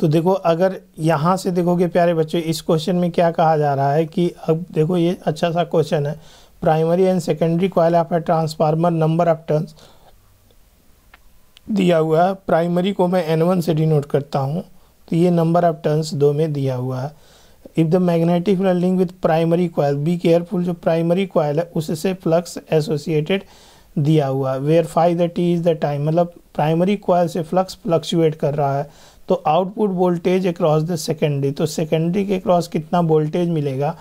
तो देखो अगर यहाँ से देखोगे प्यारे बच्चों इस क्वेश्चन में क्या कहा जा रहा है कि अब देखो ये अच्छा सा क्वेश्चन है primary and secondary coil of a transformer number of turns दिया हुआ है प्राइमरी को मैं एन से डिनोट करता हूँ तो ये नंबर ऑफ टर्न्स दो में दिया हुआ है if the magnetic flux with with primary coil be careful जो प्राइमरी कॉयल है उससे फ्लक्स एसोसिएटेड दिया हुआ है where phi the T is the time मतलब प्राइमरी कॉयल से फ्लक्स फ्लक्चुएट कर रहा है तो output voltage across the secondary तो सेकेंडरी के अक्रॉस कितना वोल्टेज मिलेगा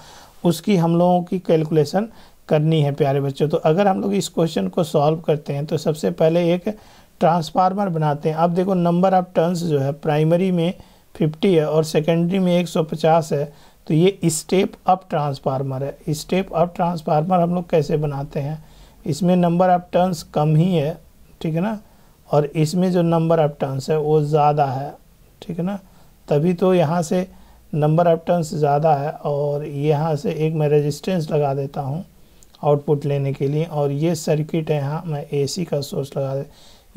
उसकी हम लोगों की कैलकुलेशन करनी है प्यारे बच्चों तो अगर हम लोग इस क्वेश्चन को सॉल्व करते हैं तो सबसे पहले एक ट्रांसफार्मर बनाते हैं अब देखो नंबर ऑफ टर्न्स जो है प्राइमरी में 50 है और सेकेंडरी में 150 है तो ये स्टेप अप ट्रांसफार्मर है स्टेप अप ट्रांसफार्मर हम लोग कैसे बनाते हैं इसमें नंबर ऑफ टर्न्स कम ही है ठीक है ना और इसमें जो नंबर ऑफ टर्न्स है वो ज़्यादा है ठीक है ना तभी तो यहाँ से नंबर ऑफ टर्न्स ज़्यादा है और यहाँ से एक मैं रेजिस्टेंस लगा देता हूँ आउटपुट लेने के लिए और ये सर्किट है यहाँ मैं एसी का सोर्स लगा दे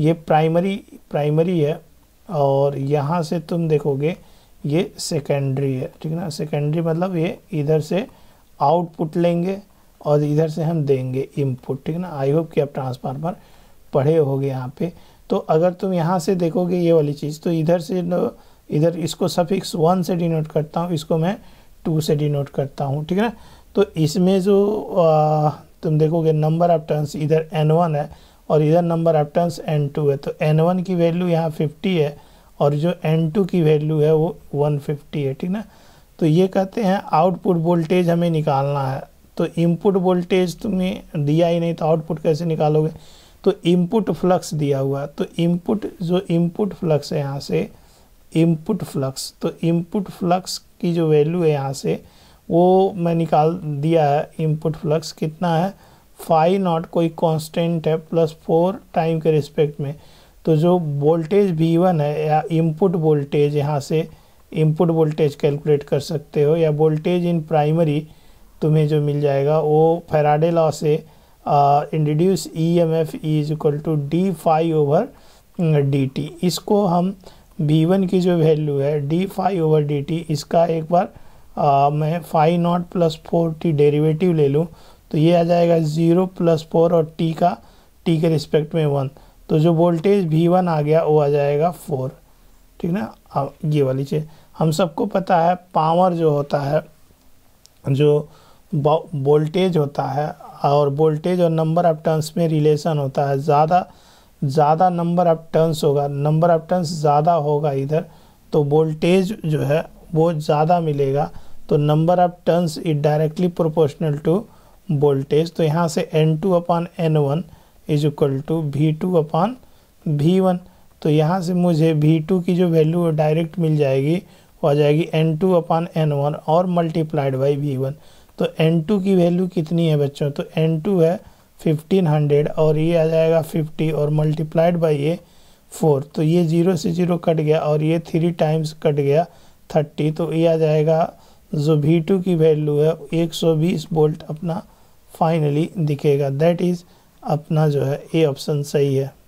ये प्राइमरी प्राइमरी है और यहाँ से तुम देखोगे ये सेकेंडरी है ठीक है ना सेकेंडरी मतलब ये इधर से आउटपुट लेंगे और इधर से हम देंगे इनपुट ठीक है ना आई होप कि आप ट्रांसफार्मर पढ़े होगे यहाँ पे तो अगर तुम यहाँ से देखोगे ये वाली चीज़ तो इधर से इधर इसको सफिक्स वन से डिनोट करता हूँ इसको मैं टू से डिनोट करता हूँ ठीक है ना तो इसमें जो आ, तुम देखोगे नंबर ऑफ टर्न्स इधर एन वन है और इधर number of turns N two है तो एन वन की वैल्यू यहाँ फिफ्टी है और जो एन टू की वैल्यू है वो वन फिफ्टी है ठीक ना तो ये कहते हैं आउटपुट वोल्टेज हमें निकालना है तो इनपुट वोल्टेज तुमने दिया ही नहीं तो आउटपुट कैसे निकालोगे तो इनपुट फ्लक्स दिया हुआ तो इनपुट जो इनपुट फ्लक्स है यहाँ से इनपुट फ्लक्स तो इनपुट फ्लक्स की जो वैल्यू है यहाँ से वो मैं निकाल दिया है इनपुट फ्लक्स कितना है फाइव नॉट कोई कांस्टेंट है प्लस फोर टाइम के रिस्पेक्ट में तो जो वोल्टेज वी वन है या इनपुट वोल्टेज यहाँ से इनपुट वोल्टेज कैलकुलेट कर सकते हो या वोल्टेज इन प्राइमरी तुम्हें जो मिल जाएगा वो फेराडे लॉ से uh, introduce EMF is equal to D phi over D T इसको हम बी वन की जो वैल्यू है D phi over D T इसका एक बार uh, मैं phi naught plus four T derivative ले लूँ तो ये आ जाएगा ज़ीरो प्लस फोर और टी का टी के रिस्पेक्ट में वन तो जो वोल्टेज भी वन आ गया वो आ जाएगा फोर ठीक ना अब ये वाली चीज़ हम सबको पता है पावर जो होता है जो वोल्टेज होता है और वोल्टेज और नंबर ऑफ टर्न्स में रिलेशन होता है ज़्यादा ज़्यादा नंबर ऑफ टर्न्स होगा नंबर ऑफ टर्न्स ज़्यादा होगा इधर तो वोल्टेज जो है वो ज़्यादा मिलेगा तो number of turns is directly proportional to voltage तो यहाँ से N two upon N one is equal to V two upon V one तो यहाँ से मुझे वी टू की जो वैल्यू डायरेक्ट मिल जाएगी वो आ जाएगी N two upon N one और मल्टीप्लाइड बाई वी वन तो N2 की वैल्यू कितनी है बच्चों तो N2 है 1500 और ये आ जाएगा 50 और मल्टीप्लाइड बाई ये फोर तो ये जीरो से जीरो कट गया और ये थ्री टाइम्स कट गया थर्टी तो ये आ जाएगा जो वी टू की वैल्यू है एक सौ बीस वोल्ट अपना फाइनली दिखेगा दैट इज़ अपना जो है ए ऑप्शन सही है